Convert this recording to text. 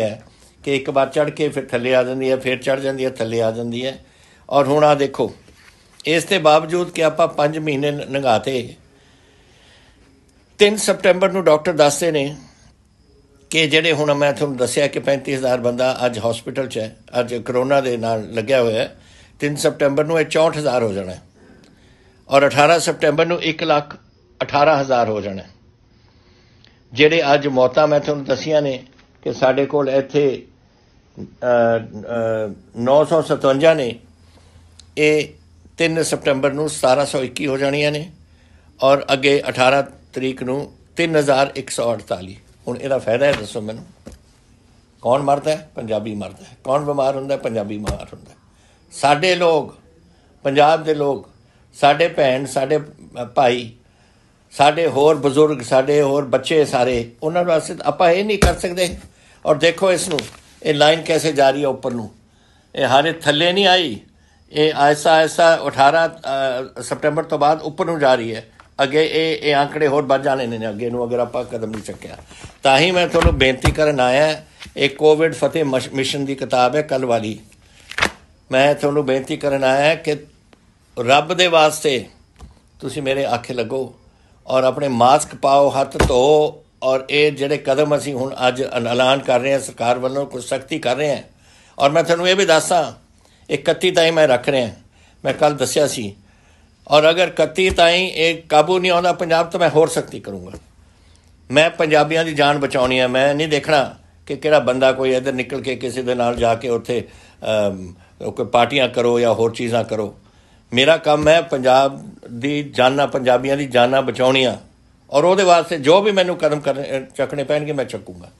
ਹੈ ਕਿ ਇੱਕ ਵਾਰ ਚੜ ਕੇ ਫਿਰ ਥੱਲੇ ਆ ਜਾਂਦੀ ਹੈ ਫਿਰ ਚੜ ਜਾਂਦੀ ਹੈ ਥੱਲੇ ਆ ਜਾਂਦੀ ਹੈ ਔਰ ਹੁਣ ਆ ਦੇਖੋ ਇਸ ਦੇ ਬਾਵਜੂਦ ਕਿ ਆਪਾਂ 5 ਮਹੀਨੇ ਨੰਗਾਤੇ 3 ਸਪਟੈਂਬਰ ਨੂੰ ਡਾਕਟਰ ਦੱਸਦੇ ਨੇ ਕਿ ਜਿਹੜੇ ਹੁਣ ਮੈਂ ਤੁਹਾਨੂੰ ਦੱਸਿਆ ਕਿ 35000 ਬੰਦਾ ਅੱਜ ਹਸਪੀਟਲ 'ਚ ਹੈ ਅੱਜ ਕਰੋਨਾ ਦੇ ਨਾਲ ਲੱਗਿਆ ਹੋਇਆ ਹੈ 3 ਸਪਟੈਂਬਰ ਨੂੰ ਇਹ 64000 ਹੋ ਜਾਣਾ ਔਰ 18 ਸਪਟੈਂਬਰ ਨੂੰ 1 ਲੱਖ 18000 ਹੋ ਜਾਣਾ ਜਿਹੜੇ ਅੱਜ ਮੌਤਾਂ ਮੈਂ ਤੁਹਾਨੂੰ ਦੱਸੀਆਂ ਨੇ ਕਿ ਸਾਡੇ ਕੋਲ ਇੱਥੇ 957 ਨੇ ਇਹ 3 ਸਪਟੰਬਰ ਨੂੰ 1721 ਹੋ ਜਾਣੀਆਂ ਨੇ ਔਰ ਅੱਗੇ 18 ਤਰੀਕ ਨੂੰ 3148 ਹੁਣ ਇਹਦਾ ਫਾਇਦਾ ਹੈ ਦੱਸੋ ਮੈਨੂੰ ਕੌਣ ਮਰਦਾ ਹੈ ਪੰਜਾਬੀ ਮਰਦਾ ਹੈ ਕੌਣ ਬਿਮਾਰ ਹੁੰਦਾ ਹੈ ਪੰਜਾਬੀ ਬਿਮਾਰ ਹੁੰਦਾ ਸਾਡੇ ਲੋਕ ਪੰਜਾਬ ਦੇ ਲੋਕ ਸਾਡੇ ਭੈਣ ਸਾਡੇ ਭਾਈ ਸਾਡੇ ਹੋਰ ਬਜ਼ੁਰਗ ਸਾਡੇ ਹੋਰ ਬੱਚੇ ਸਾਰੇ ਉਹਨਾਂ ਵਾਸਤੇ ਆਪਾਂ ਇਹ ਨਹੀਂ ਕਰ ਸਕਦੇ ਔਰ ਦੇਖੋ ਇਸ ਨੂੰ ਇਹ ਲਾਈਨ ਕੈਸੇ ਜਾ ਰਹੀ ਹੈ ਉੱਪਰ ਨੂੰ ਇਹ ਹਾਰੇ ਥੱਲੇ ਨਹੀਂ ਆਈ ਇਹ ਐਸਾ ਐਸਾ 18 ਸਪਟੈਂਬਰ ਤੋਂ ਬਾਅਦ ਉੱਪਰ ਨੂੰ ਜਾ ਰਹੀ ਹੈ ਅੱਗੇ ਇਹ ਇਹ ਆંકੜੇ ਹੋਰ ਵੱਧ ਜਾਣੇ ਨੇ ਅੱਗੇ ਨੂੰ ਅਗਰ ਆਪਾਂ ਕਦਮ ਨਹੀਂ ਚੱਕਿਆ ਤਾਂ ਹੀ ਮੈਂ ਤੁਹਾਨੂੰ ਬੇਨਤੀ ਕਰਨ ਆਇਆ ਇਹ ਕੋਵਿਡ ਫਤਿਹ ਮਿਸ਼ਨ ਦੀ ਕਿਤਾਬ ਹੈ ਕੱਲ ਵਾਲੀ ਮੈਂ ਤੁਹਾਨੂੰ ਬੇਨਤੀ ਕਰਨ ਆਇਆ ਕਿ ਰੱਬ ਦੇ ਵਾਸਤੇ ਤੁਸੀਂ ਮੇਰੇ ਆਖੇ ਲੱਗੋ ਔਰ ਆਪਣੇ ਮਾਸਕ ਪਾਓ ਹੱਥ ਧੋ ਔਰ ਇਹ ਜਿਹੜੇ ਕਦਮ ਅਸੀਂ ਹੁਣ ਅੱਜ ਐਲਾਨ ਕਰ ਰਹੇ ਹਾਂ ਸਰਕਾਰ ਵੱਲੋਂ ਕੁਝ ਸਖਤੀ ਕਰ ਰਹੇ ਹਾਂ ਔਰ ਮੈਂ ਤੁਹਾਨੂੰ ਇਹ ਵੀ ਦੱਸਾਂ 31 ਤਾਈਂ ਮੈਂ ਰੱਖ ਰਿਹਾ ਮੈਂ ਕੱਲ ਦੱਸਿਆ ਸੀ ਔਰ ਅਗਰ 31 ਤਾਈਂ ਇਹ ਕਾਬੂ ਨਹੀਂ ਆਉਂਦਾ ਪੰਜਾਬ ਤਾਂ ਮੈਂ ਹੋਰ ਸਖਤੀ ਕਰੂੰਗਾ ਮੈਂ ਪੰਜਾਬੀਆਂ ਦੀ ਜਾਨ ਬਚਾਉਣੀ ਹੈ ਮੈਂ ਨਹੀਂ ਦੇਖਣਾ ਕਿ ਕਿਹੜਾ ਬੰਦਾ ਕੋਈ ਇੱਧਰ ਨਿਕਲ ਕੇ ਕਿਸੇ ਦੇ ਨਾਲ ਜਾ ਕੇ ਉੱਥੇ ਕੋਈ ਪਾਰਟੀਆਂ ਕਰੋ ਜਾਂ ਹੋਰ ਚੀਜ਼ਾਂ ਕਰੋ ਮੇਰਾ ਕੰਮ ਹੈ ਪੰਜਾਬ ਦੀ ਜਾਨਾਂ ਪੰਜਾਬੀਆਂ ਦੀ ਜਾਨਾਂ ਬਚਾਉਣੀਆਂ ਔਰ ਉਹਦੇ ਵਾਸਤੇ ਜੋ ਵੀ ਮੈਨੂੰ ਕਦਮ ਚੱਕਣੇ ਪੈਣਗੇ ਮੈਂ ਚੱਕੂਗਾ